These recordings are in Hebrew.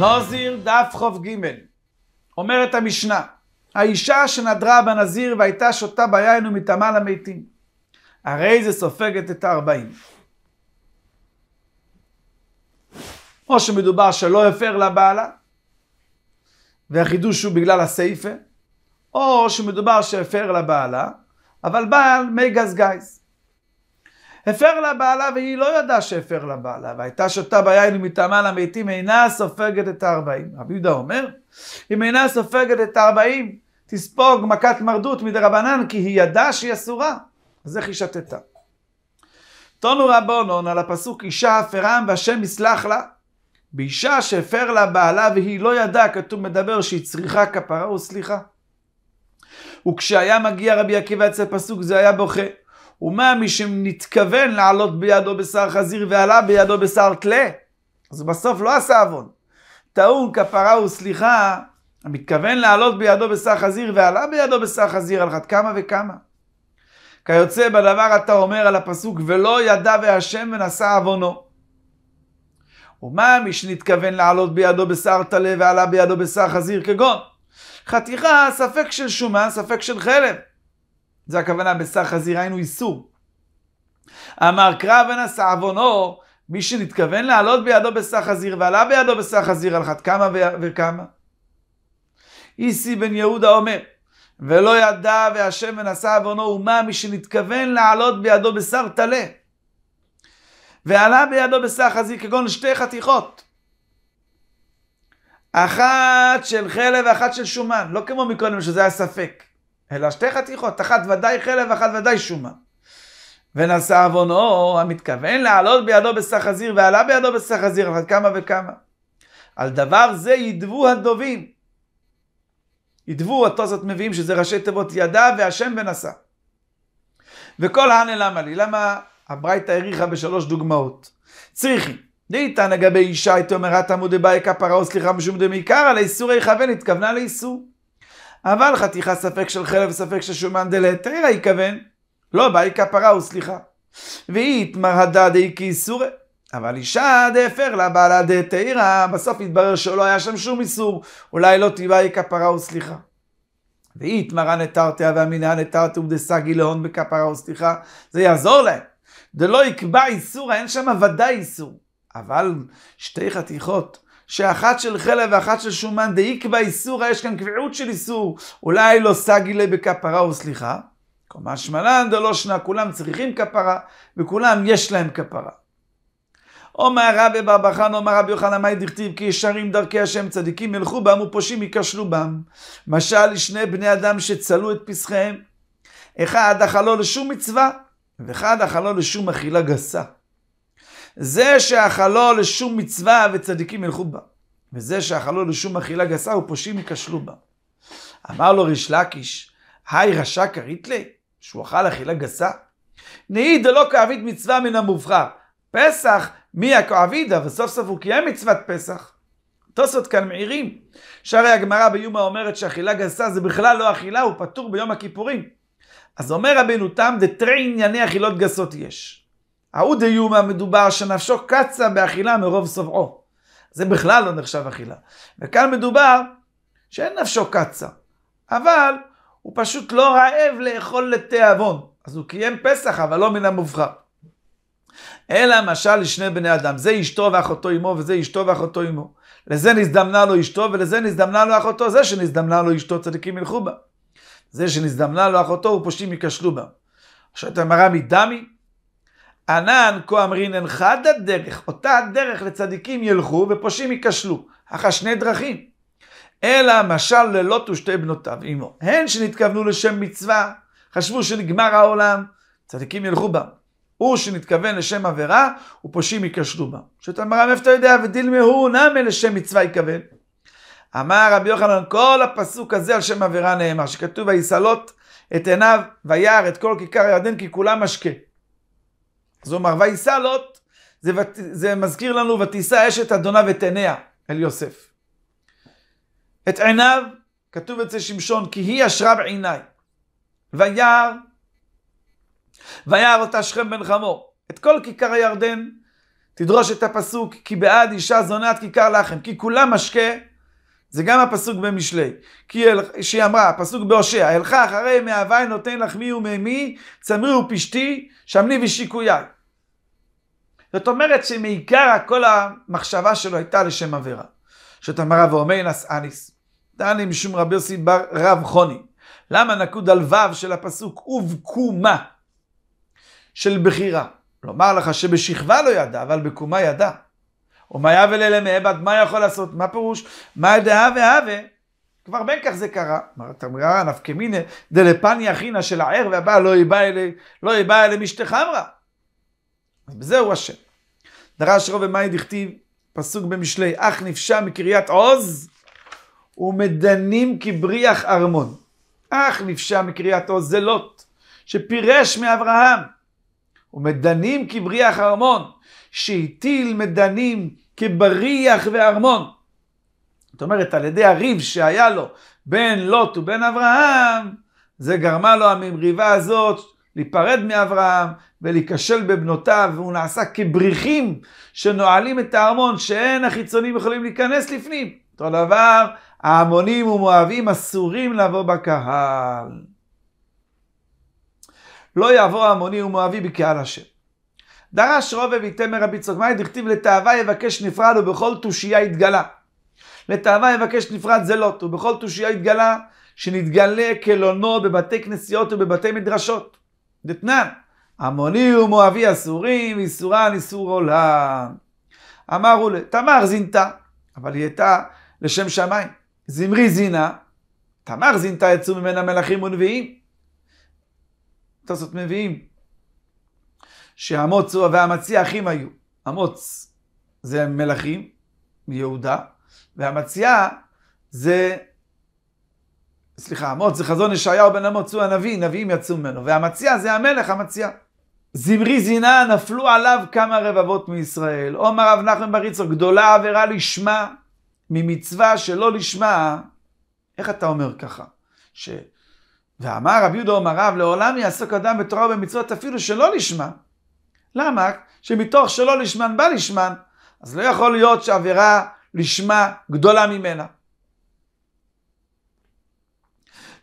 נוזיר דף ח"ג אומרת המשנה האישה שנדרה בנזיר והייתה שותה ביין ומטמאה למתים הרי זה סופגת את הארבעים או שמדובר שלא הפר לבעלה והחידוש הוא בגלל הסייפה או שמדובר שהפר לבעלה אבל בעל מי גזגז הפר לה בעלה והיא לא ידעה שהפר לה בעלה, והייתה שותה ביין ומטעמה למתים, אינה סופגת את הארבעים. רבי יהודה אומר, אם אינה סופגת את הארבעים, תספוג מכת מרדות מדרבנן, כי היא ידעה שהיא אסורה. אז איך היא שתתה? תונו רבונון על הפסוק אישה הפרם והשם יסלח לה. באישה שהפר לה בעלה והיא לא ידעה, כתוב מדבר שהיא צריכה כפרה וסליחה. וכשהיה מגיע רבי עקיבא אצל פסוק זה היה בוכה. ומה מי שנתכוון לעלות בידו בשר חזיר ועלה בידו בשר תלה, אז בסוף לא עשה עוון. טעון כפרה וסליחה, המתכוון לעלות בידו בשר חזיר ועלה בידו בשר חזיר על אחת כמה וכמה. כיוצא בדבר אתה אומר על הפסוק ולא ידע והשם ונשא עוונו. ומה מי שנתכוון לעלות בידו בשר טלה ועלה בידו בשר חזיר כגון? חתיכה ספק של שומן ספק של חלב. זה הכוונה בשר חזיר, היינו איסור. אמר קרא ונשא עוונו, מי שנתכוון לעלות בידו בשר חזיר ועלה בידו בשר חזיר על אחת כמה וכמה. איסי בן יהודה אומר, ולא ידע והשם ונשא עוונו ומה מי שנתכוון לעלות בידו בשר טלה. ועלה בידו בשר חזיר כגון שתי חתיכות. אחת של חלב ואחת של שומן, לא כמו מקודם שזה היה ספק. אלא שתי חתיכות, אחת ודאי חלב, אחת ודאי שומה. ונשא עוונו המתכוון לעלות בידו בסך חזיר, ועלה בידו בסך חזיר, על כמה וכמה. על דבר זה ידבו הדובים. ידבו, התוספות מביאים שזה ראשי תיבות ידע והשם ונשא. וכל הנה למה לי? למה הברייתא האריכה בשלוש דוגמאות? צריכי, דאיתן לגבי אישה, הייתי אומר, את עמודי באי כפרה או סליחה משום דמי קרא, לאיסור יכוון, התכוונה לאיסור. אבל חתיכה ספק של חלב ספק של שומן דלתרא יכוון, לא באי כפרה הוא סליחה. ואית מרדה די כאיסורי. אבל אישה דהפר לה בעלה דתאירה, בסוף התברר שלא היה שם שום איסור, אולי לא תיבה תיבאי כפרה וסליחה. מרא נתרתיה ואמינא נתרתו דסגי גילאון בכפרה וסליחה, זה יעזור להם. דלא יקבע איסור, אין שם ודאי איסור. אבל שתי חתיכות שאחת של חלב ואחת של שומן דאיקבע איסורא, יש כאן קביעות של איסור, אולי לא סגילה בכפרה או סליחה. משמע שמלן דלא שנה, כולם צריכים כפרה, וכולם יש להם כפרה. אומר רבי בר בחן, אומר רבי יוחנן, מה ידכתיב? כי ישרים דרכי השם צדיקים ילכו בם ופושעים ייכשלו בם. משל שני בני אדם שצלו את פסחיהם. אחד אכלו לשום מצווה, ואחד אכלו לשום אכילה גסה. זה שאכלו לשום מצווה וצדיקים ילכו בה, וזה שאכלו לשום אכילה גסה ופושעים ייכשלו בה. אמר לו ריש לקיש, היי רשע כרית לי, שהוא אכל אכילה גסה? נהי דלא כאבית מצווה מן המובחר. פסח, מי הכאבית, אבל סוף סוף הוא קיים מצוות פסח. תוספות כאן מעירים, שהרי הגמרא ביומא אומרת שאכילה גסה זה בכלל לא אכילה, הוא פטור ביום הכיפורים. אז אומר רבינו תם, דתרי ענייני אכילות גסות יש. ההוא דיומא מדובר שנפשו קצה באכילה מרוב שובעו. זה בכלל לא נחשב אכילה. וכאן מדובר שאין נפשו קצה, אבל הוא פשוט לא רעב לאכול לתיאבון. אז הוא קיים פסח, אבל לא מן המובחר. אלא משל לשני בני אדם, זה אשתו ואחותו אמו, וזה אשתו ואחותו אמו. לזה נזדמנה לו אשתו, ולזה נזדמנה לו אחותו. זה שנזדמנה לו אשתו, צדיקים ילכו בה. זה שנזדמנה לו אחותו, ופושעים ייכשלו בה. עכשיו שואלת המראה מדמי, ענן כה אמרינן חד הדרך, אותה הדרך לצדיקים ילכו ופושעים ייכשלו. אך השני דרכים. אלא משל ללוט ושתי בנותיו עמו. הן שנתכוונו לשם מצווה, חשבו שנגמר העולם, צדיקים ילכו בם. הוא שנתכוון לשם עבירה, ופושעים ייכשלו בם. שאת אמרה, מאיפה אתה יודע? ודילמה הוא נמה לשם מצווה יכוון. אמר רבי יוחנן, כל הפסוק הזה על שם עבירה נאמר, שכתוב, ויסלוט את עיניו וירא את כל כיכר הירדן כי כולם משקה. אז הוא אמר, ויישא לוט, זה, זה מזכיר לנו, ותישא אשת אדוניו את עיניה אל יוסף. את עיניו, כתוב אצל שמשון, כי היא אשרה בעיניי. ויער, ויער אותה שכם בן חמור. את כל כיכר הירדן, תדרוש את הפסוק, כי בעד אישה זונת כיכר לחם, כי כולה משקה, זה גם הפסוק במשלי. כי אל, שהיא אמרה, הפסוק בהושע, אלכה אחרי מאהבי נותן לך מי ומימי, צמרי ופשתי, שמני ושיקויי. זאת אומרת שמעיקר כל המחשבה שלו הייתה לשם עבירה. שאתה אומר רב ואומר נס אניס, דני משום רבי יוסי בר רב חוני. למה נקוד על ו' של הפסוק ובקומה של בחירה? לומר לך שבשכבה לא ידע, אבל בקומה ידע. ומה אלה ללמעבד, מה יכול לעשות? מה פירוש? מה דהווה הווה? כבר בין כך זה קרה. אמרת אמרה נפקמיני דלפניה חינא של הער והבעל לא יבא אלה, לא יבא אלה משתך אמרה. בזה הוא אשם. דרש רוב ומאי דכתיב פסוק במשלי, אך נפשע מקריית עוז ומדנים כבריח ארמון. אך נפשע מקריית עוז זה לוט, שפירש מאברהם. ומדנים כבריח ארמון, שהטיל מדנים כבריח וארמון. זאת אומרת, על ידי הריב שהיה לו בין לוט ובין אברהם, זה גרמה לו המריבה הזאת להיפרד מאברהם ולהיכשל בבנותיו, והוא נעשה כבריחים שנועלים את ההמון, שאין החיצונים יכולים להיכנס לפנים. אותו דבר, ההמונים ומואבים אסורים לבוא בקהל. לא יעבור ההמוני ומואבי בקהל השם. דרש רובב יתמר רבי צוקמאי דכתיב לתאווה יבקש נפרד ובכל תושייה יתגלה. לתאווה יבקש נפרד זה לוט, ובכל תושייה יתגלה שנתגלה כלונו בבתי כנסיות ובבתי מדרשות. דתנן, עמוני ומואבי אסורים, איסורן איסור עולם. אמרו לה, תמר זינתה, אבל היא הייתה לשם שמיים. זמרי זינה, תמר זינתה יצאו ממנה מלכים ונביאים. תוספות מביאים שהמוץ והמציע אחים היו. המוץ זה מלכים מיהודה, והמציאה זה, סליחה, המוץ זה חזון ישעיהו בן אמוץ, הוא הנביא, נביאים יצאו ממנו, והמציאה זה המלך המציאה. זמרי זינה, נפלו עליו כמה רבבות מישראל. עומר רב נחמן בר יצחק, גדולה עבירה לשמה ממצווה שלא לשמה. איך אתה אומר ככה? ש... ואמר רב יהודה עומר רב, לעולם יעסוק אדם בתורה ובמצוות אפילו שלא לשמה. למה? שמתוך שלא לשמן בא לשמן, אז לא יכול להיות שעבירה לשמה גדולה ממנה.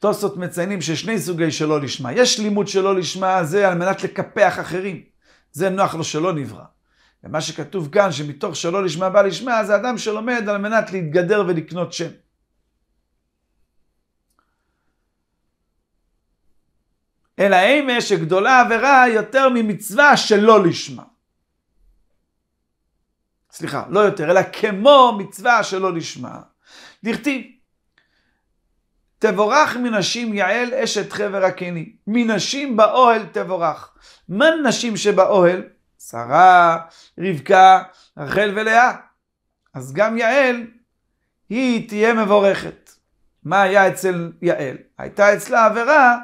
תוספות מציינים ששני סוגי שלא לשמה. יש לימוד שלא לשמה, זה על מנת לקפח אחרים. זה נוח לו שלא נברא. ומה שכתוב כאן, שמתוך שלא לשמה בא לשמה, זה אדם שלומד על מנת להתגדר ולקנות שם. אלא אימה שגדולה עבירה יותר ממצווה שלא לשמה. סליחה, לא יותר, אלא כמו מצווה שלא לשמה. דכתיב, תבורך מנשים יעל אשת חבר הקני. מנשים באוהל תבורך. מה נשים שבאוהל? שרה, רבקה, רחל ולאה. אז גם יעל, היא תהיה מבורכת. מה היה אצל יעל? הייתה אצלה עבירה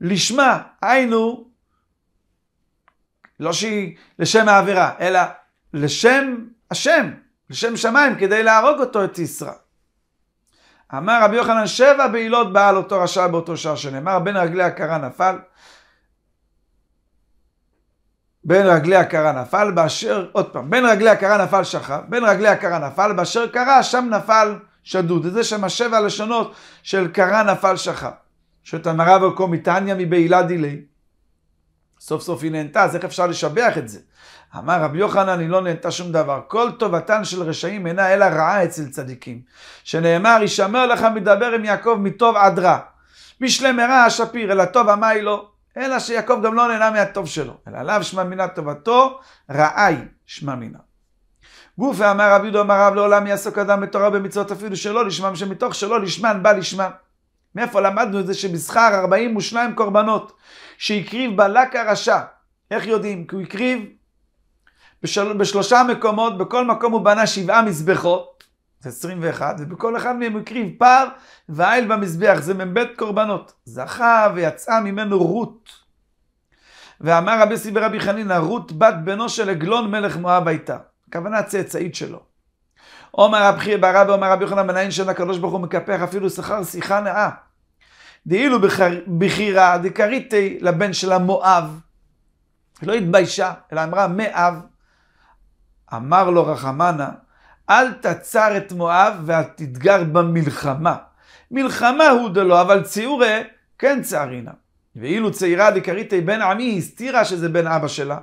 לשמה, היינו, לא שהיא לשם העבירה, אלא לשם השם, לשם שמיים, כדי להרוג אותו, את ישראל. אמר רבי יוחנן, שבע בעילות בעל אותו רשע באותו שער שנאמר, בין רגלי הקרה נפל. בין רגלי הקרה נפל, באשר, עוד פעם, בין רגלי הקרה נפל שחר בין רגלי הקרה נפל, באשר קרה, שם נפל שדוד. וזה שם השבע לשונות של קרה נפל שחר שאת המראה וקו מתניא מבעילה דילי. סוף סוף היא נהנתה, אז איך אפשר לשבח את זה? אמר רבי יוחנן, היא לא נהנתה שום דבר. כל טובתן של רשעים אינה אלא רעה אצל צדיקים. שנאמר, ישמר לך מדבר עם יעקב מטוב עד רע. משלם מרע שפיר, אלא טוב המאי לא. אלא שיעקב גם לא נהנה מהטוב שלו. אלא עליו שמע מינה טובתו, רעה היא שמע מינה. גופי אמר רבי יהודה אמר רב לעולם יעסוק אדם בתורה ובמצוות אפילו שלא לשמם, שמתוך שלא לשמן בא לשמם. מאיפה למדנו את זה שבשכר 42 קורבנות שהקריב בלק הרשע, איך יודעים? כי הוא הקריב בשל... בשלושה מקומות, בכל מקום הוא בנה שבעה מזבחות, זה 21, ובכל אחד מהם הקריב פר ועיל במזבח, זה מ"ב קורבנות. זכה ויצאה ממנו רות. ואמר רבי סיבי רבי חנינא, רות בת בנו של עגלון מלך מואב הייתה. הכוונה הצאצאית שלו. עומר הבכיר ברבי עומר רבי יוחנן בן העין הקדוש ברוך הוא מקפח אפילו שכר שיחה נאה. דאילו בחירה דקריתי לבן של המואב. היא לא התביישה, אלא אמרה מאב. אמר לו רחמנה, אל תצר את מואב ואל תתגר במלחמה. מלחמה הוא דלא, אבל ציורי כן צערינה. ואילו צעירה דקריתי בן עמי הסתירה שזה בן אבא שלה.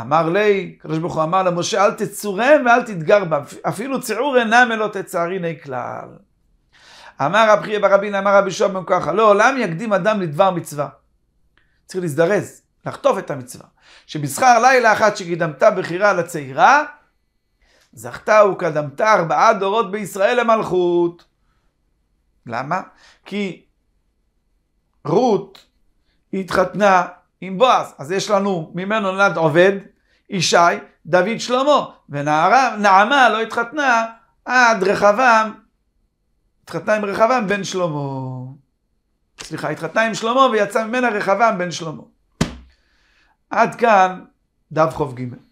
אמר לי, הקדוש ברוך הוא אמר למשה, אל תצורם ואל תתגר בה, אפילו צעור אינם אלא תצעריני כלל. אמר רב חייא ברבין, אמר רבי שוב ככה, לא עולם יקדים אדם לדבר מצווה. צריך להזדרז. לחטוף את המצווה. שבשכר לילה אחת שקידמתה בחירה לצעירה, זכתה וקדמתה ארבעה דורות בישראל למלכות. למה? כי רות התחתנה עם בועז, אז יש לנו ממנו נולד עובד, ישי, דוד שלמה, ונעמה לא התחתנה עד רחבעם, התחתנה עם רחבעם בן שלמה. סליחה, התחתנה עם שלמה ויצא ממנה רחבעם בן שלמה. עד כאן דף ח"ג.